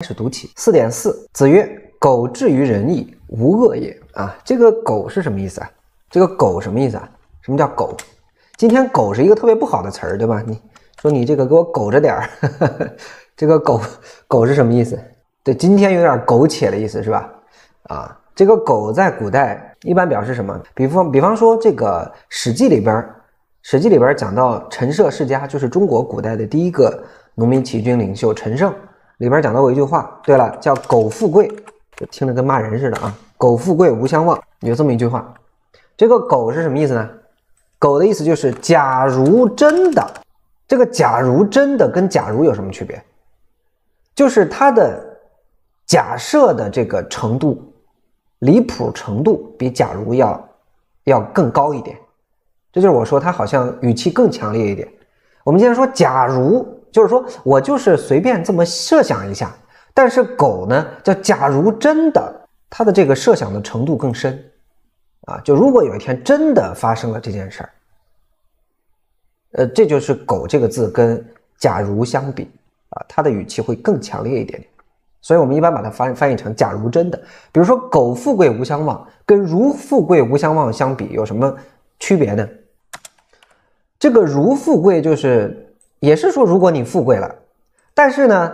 开始读起四点四，子曰：“苟至于仁义，无恶也。”啊，这个“苟”是什么意思啊？这个“苟”什么意思啊？什么叫“苟”？今天“苟”是一个特别不好的词儿，对吧？你说你这个给我苟着点儿，这个“苟”“苟”是什么意思？对，今天有点“苟且”的意思是吧？啊，这个“苟”在古代一般表示什么？比方比方说，这个《史记》里边，《史记》里边讲到陈涉世家，就是中国古代的第一个农民起义军领袖陈胜。里边讲到过一句话，对了，叫“狗富贵”，听着跟骂人似的啊，“狗富贵无相忘”，有这么一句话。这个“狗”是什么意思呢？“狗”的意思就是假如真的，这个“假如真的”跟“假如”有什么区别？就是它的假设的这个程度，离谱程度比“假如”要要更高一点。这就是我说他好像语气更强烈一点。我们先说“假如”。就是说我就是随便这么设想一下，但是“狗”呢，叫“假如真的”，它的这个设想的程度更深啊。就如果有一天真的发生了这件事儿，呃，这就是“狗”这个字跟“假如”相比啊，它的语气会更强烈一点点。所以我们一般把它翻翻译成“假如真的”。比如说“狗富贵无相忘”跟“如富贵无相忘”相比，有什么区别呢？这个“如富贵”就是。也是说，如果你富贵了，但是呢，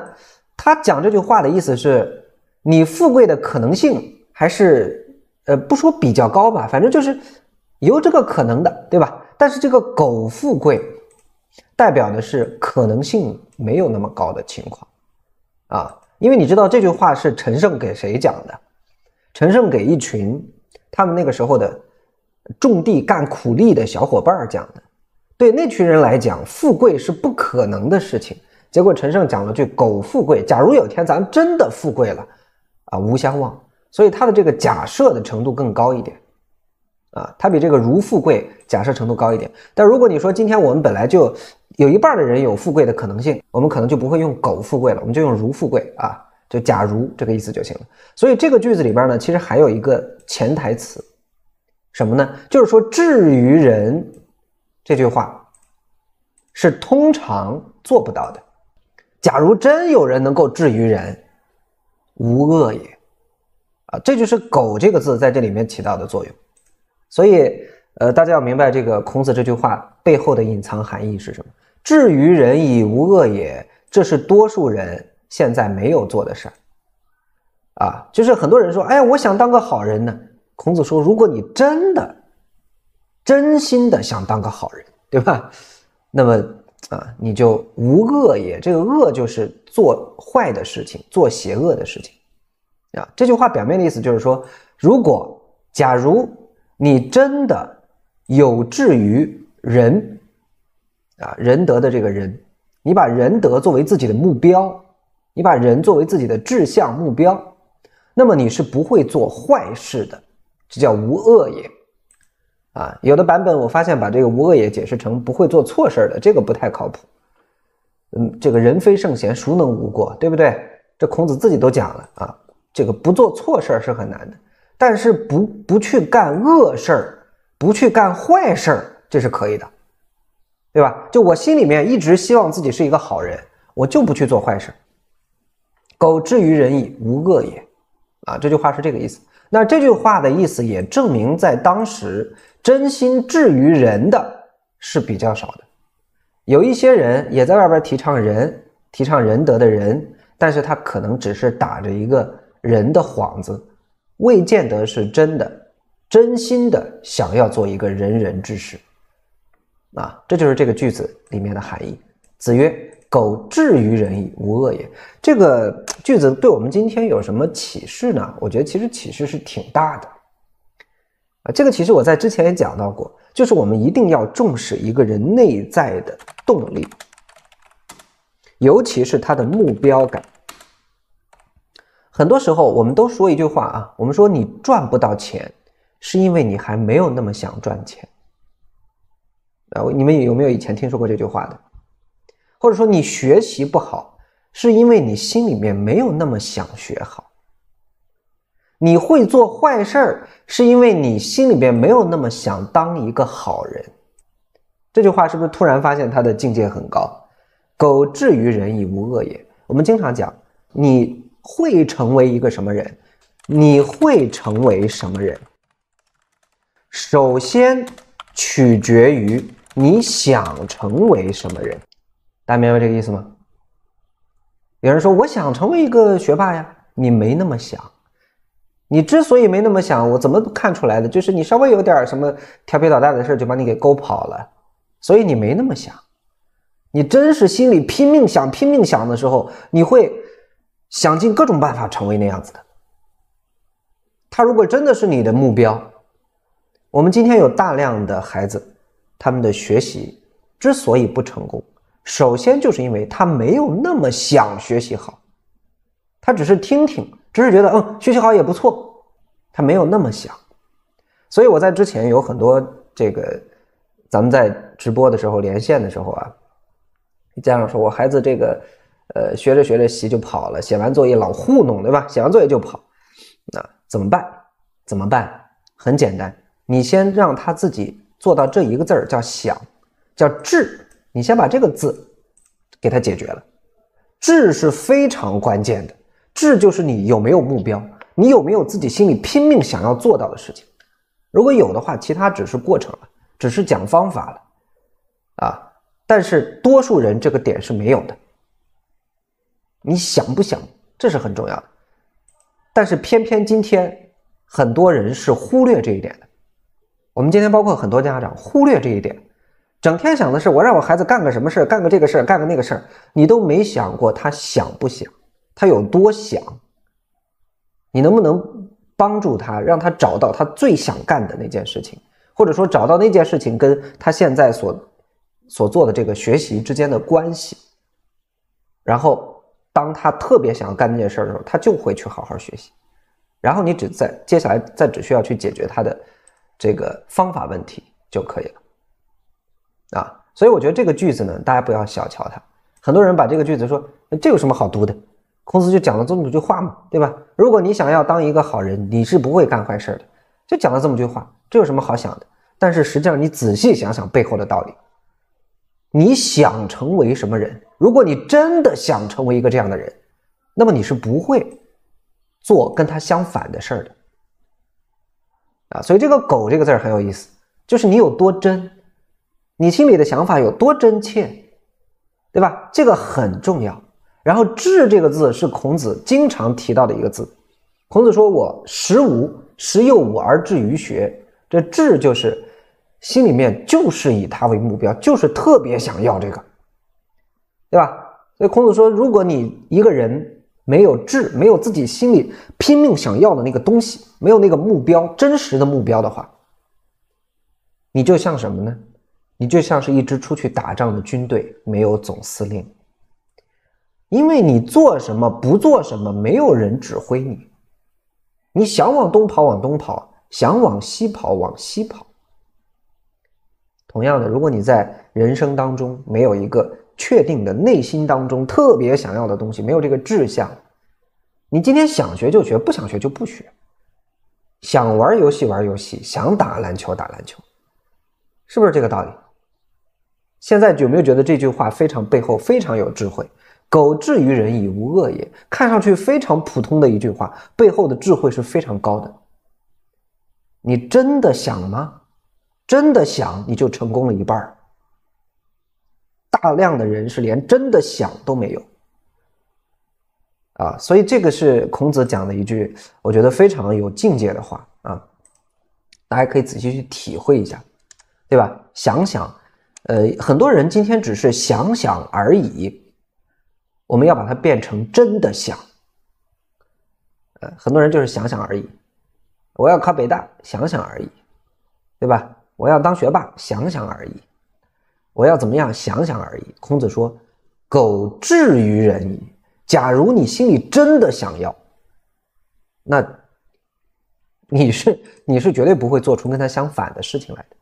他讲这句话的意思是你富贵的可能性还是，呃，不说比较高吧，反正就是有这个可能的，对吧？但是这个苟富贵，代表的是可能性没有那么高的情况啊，因为你知道这句话是陈胜给谁讲的？陈胜给一群他们那个时候的种地干苦力的小伙伴讲的。对那群人来讲，富贵是不可能的事情。结果陈胜讲了句“苟富贵”，假如有天咱真的富贵了，啊，无相忘。所以他的这个假设的程度更高一点，啊，他比这个“如富贵”假设程度高一点。但如果你说今天我们本来就有一半的人有富贵的可能性，我们可能就不会用“苟富贵”了，我们就用“如富贵”啊，就假如这个意思就行了。所以这个句子里边呢，其实还有一个潜台词，什么呢？就是说至于人。这句话是通常做不到的。假如真有人能够至于人，无恶也啊，这就是“狗”这个字在这里面起到的作用。所以，呃，大家要明白这个孔子这句话背后的隐藏含义是什么：至于人以无恶也。这是多数人现在没有做的事儿啊。就是很多人说：“哎，我想当个好人呢。”孔子说：“如果你真的……”真心的想当个好人，对吧？那么啊，你就无恶也。这个恶就是做坏的事情，做邪恶的事情。啊，这句话表面的意思就是说，如果假如你真的有志于仁啊仁德的这个人，你把仁德作为自己的目标，你把仁作为自己的志向目标，那么你是不会做坏事的。这叫无恶也。啊，有的版本我发现把这个“无恶也”解释成不会做错事儿的，这个不太靠谱。嗯，这个人非圣贤，孰能无过？对不对？这孔子自己都讲了啊，这个不做错事儿是很难的，但是不不去干恶事儿，不去干坏事儿，这是可以的，对吧？就我心里面一直希望自己是一个好人，我就不去做坏事。苟至于仁矣，无恶也。啊，这句话是这个意思。那这句话的意思也证明在当时。真心至于人的是比较少的，有一些人也在外边提倡仁，提倡仁德的人，但是他可能只是打着一个人的幌子，未见得是真的，真心的想要做一个仁人之士，啊，这就是这个句子里面的含义。子曰：“苟至于仁矣，无恶也。”这个句子对我们今天有什么启示呢？我觉得其实启示是挺大的。啊，这个其实我在之前也讲到过，就是我们一定要重视一个人内在的动力，尤其是他的目标感。很多时候我们都说一句话啊，我们说你赚不到钱，是因为你还没有那么想赚钱。啊，你们有没有以前听说过这句话的？或者说你学习不好，是因为你心里面没有那么想学好？你会做坏事儿，是因为你心里边没有那么想当一个好人。这句话是不是突然发现他的境界很高？苟至于人以无恶也。我们经常讲，你会成为一个什么人？你会成为什么人？首先取决于你想成为什么人。大家明白这个意思吗？有人说，我想成为一个学霸呀，你没那么想。你之所以没那么想，我怎么看出来的？就是你稍微有点什么调皮捣蛋的事，就把你给勾跑了，所以你没那么想。你真是心里拼命想、拼命想的时候，你会想尽各种办法成为那样子的。他如果真的是你的目标，我们今天有大量的孩子，他们的学习之所以不成功，首先就是因为他没有那么想学习好，他只是听听。只是觉得，嗯，学习好也不错，他没有那么想。所以我在之前有很多这个，咱们在直播的时候连线的时候啊，家长说：“我孩子这个，呃，学着学着习就跑了，写完作业老糊弄，对吧？写完作业就跑，那怎么办？怎么办？很简单，你先让他自己做到这一个字儿，叫想，叫志。你先把这个字给他解决了，志是非常关键的。”志就是你有没有目标，你有没有自己心里拼命想要做到的事情？如果有的话，其他只是过程了，只是讲方法了，啊！但是多数人这个点是没有的。你想不想，这是很重要的。但是偏偏今天很多人是忽略这一点的。我们今天包括很多家长忽略这一点，整天想的是我让我孩子干个什么事干个这个事干个那个事你都没想过他想不想。他有多想？你能不能帮助他，让他找到他最想干的那件事情，或者说找到那件事情跟他现在所所做的这个学习之间的关系？然后，当他特别想要干那件事的时候，他就会去好好学习。然后，你只在接下来再只需要去解决他的这个方法问题就可以了。啊，所以我觉得这个句子呢，大家不要小瞧它。很多人把这个句子说，这有什么好读的？公司就讲了这么句话嘛，对吧？如果你想要当一个好人，你是不会干坏事的。就讲了这么句话，这有什么好想的？但是实际上，你仔细想想背后的道理，你想成为什么人？如果你真的想成为一个这样的人，那么你是不会做跟他相反的事儿的。啊，所以这个“狗”这个字很有意思，就是你有多真，你心里的想法有多真切，对吧？这个很重要。然后“智这个字是孔子经常提到的一个字。孔子说：“我十五，十又五而志于学。”这“智就是心里面就是以他为目标，就是特别想要这个，对吧？所以孔子说：“如果你一个人没有志，没有自己心里拼命想要的那个东西，没有那个目标、真实的目标的话，你就像什么呢？你就像是一支出去打仗的军队，没有总司令。”因为你做什么不做什么，没有人指挥你。你想往东跑往东跑，想往西跑往西跑。同样的，如果你在人生当中没有一个确定的内心当中特别想要的东西，没有这个志向，你今天想学就学，不想学就不学；想玩游戏玩游戏，想打篮球打篮球，是不是这个道理？现在有没有觉得这句话非常背后非常有智慧？苟至于人，以无恶也。看上去非常普通的一句话，背后的智慧是非常高的。你真的想吗？真的想，你就成功了一半。大量的人是连真的想都没有啊，所以这个是孔子讲的一句，我觉得非常有境界的话啊。大家可以仔细去体会一下，对吧？想想，呃，很多人今天只是想想而已。我们要把它变成真的想，呃，很多人就是想想而已。我要考北大，想想而已，对吧？我要当学霸，想想而已。我要怎么样？想想而已。孔子说：“苟至于人矣，假如你心里真的想要，那你是你是绝对不会做出跟他相反的事情来的。”